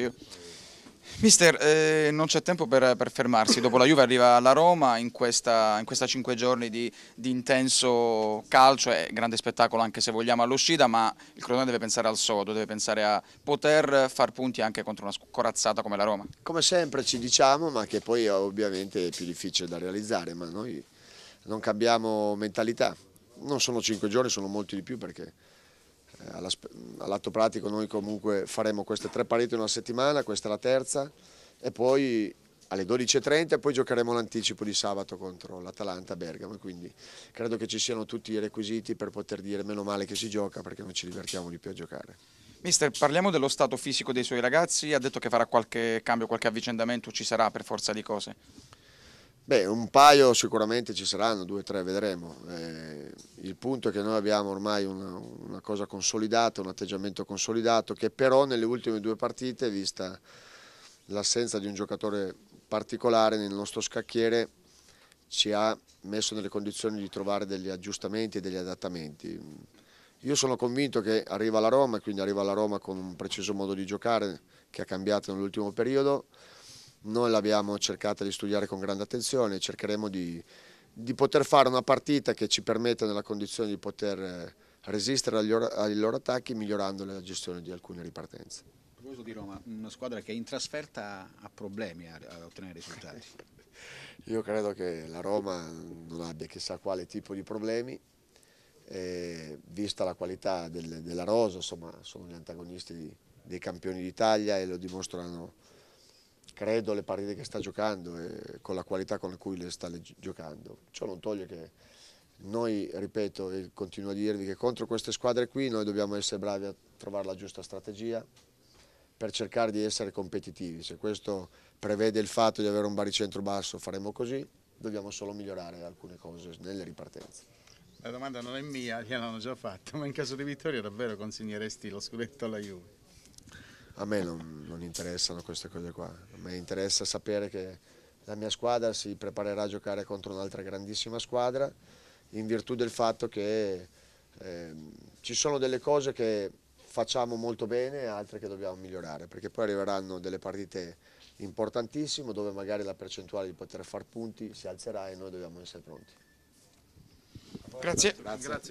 detto Mister, eh, non c'è tempo per, per, fermarsi, dopo la Juve arriva la Roma in questa, in questa cinque giorni di, di, intenso calcio è grande spettacolo anche se vogliamo all'uscita, ma il Crotone deve pensare al sodo, deve pensare a poter far punti anche contro una corazzata come la Roma. Come sempre ci diciamo, ma che poi ovviamente è più difficile da realizzare, ma noi non cambiamo mentalità, non sono cinque giorni, sono molti di più perché eh, all'atto pratico noi comunque faremo queste tre pareti in una settimana, questa è la terza e poi alle 12.30 poi giocheremo l'anticipo di sabato contro l'Atalanta a Bergamo quindi credo che ci siano tutti i requisiti per poter dire meno male che si gioca perché non ci divertiamo di più a giocare. Mister, parliamo dello stato fisico dei suoi ragazzi, ha detto che farà qualche cambio, qualche avvicendamento, ci sarà per forza di cose? Beh, un paio sicuramente ci saranno, due o tre vedremo. Eh, il punto è che noi abbiamo ormai una, una, cosa consolidata, un atteggiamento consolidato che però nelle ultime due partite, vista l'assenza di un giocatore particolare nel nostro scacchiere, ci ha messo nelle condizioni di trovare degli aggiustamenti e degli adattamenti. Io sono convinto che arriva la Roma, quindi arriva la Roma con un preciso modo di giocare che ha cambiato nell'ultimo periodo. Noi l'abbiamo cercata di studiare con grande attenzione, cercheremo di, di, poter fare una partita che ci permetta nella condizione di poter eh, resistere agli, ai loro attacchi migliorando la gestione di alcune ripartenze. A proposito di Roma, una squadra che in trasferta ha problemi a, a ottenere risultati. Io credo che la Roma non abbia chissà quale tipo di problemi, eh, vista la qualità del, della Rosa, insomma sono gli antagonisti di, dei campioni d'Italia e lo dimostrano credo le partite che sta giocando e con la qualità con cui le sta giocando. Ciò non toglie che noi, ripeto e continuo a dirvi che contro queste squadre qui noi dobbiamo essere bravi a trovare la giusta strategia per cercare di essere competitivi. Se questo prevede il fatto di avere un baricentro basso faremo così, dobbiamo solo migliorare alcune cose nelle ripartenze. La domanda non è mia, gliel'hanno già fatta, ma in caso di vittoria davvero consegneresti lo scudetto alla Juve? a me non, non interessano queste cose qua, a me interessa sapere che la mia squadra si preparerà a giocare contro un'altra grandissima squadra in virtù del fatto che eh, ci sono delle cose che facciamo molto bene e altre che dobbiamo migliorare, perché poi arriveranno delle partite importantissime dove magari la percentuale di poter far punti si alzerà e noi dobbiamo essere pronti. Grazie. Grazie. Grazie.